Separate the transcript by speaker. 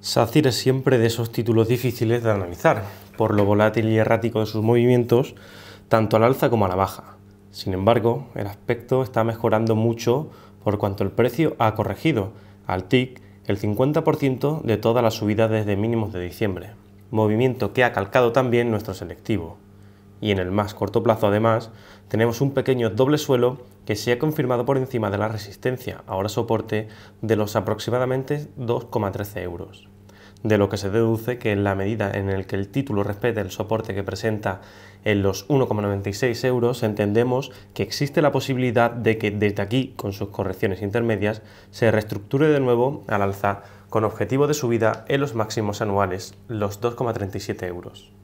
Speaker 1: Sacir es siempre de esos títulos difíciles de analizar, por lo volátil y errático de sus movimientos, tanto al alza como a la baja. Sin embargo, el aspecto está mejorando mucho por cuanto el precio ha corregido al TIC el 50% de toda la subida desde mínimos de diciembre, movimiento que ha calcado también nuestro selectivo y en el más corto plazo además, tenemos un pequeño doble suelo que se ha confirmado por encima de la resistencia, ahora soporte, de los aproximadamente 2,13 euros. De lo que se deduce que en la medida en el que el título respete el soporte que presenta en los 1,96 euros, entendemos que existe la posibilidad de que desde aquí, con sus correcciones intermedias, se reestructure de nuevo al alza con objetivo de subida en los máximos anuales, los 2,37 euros.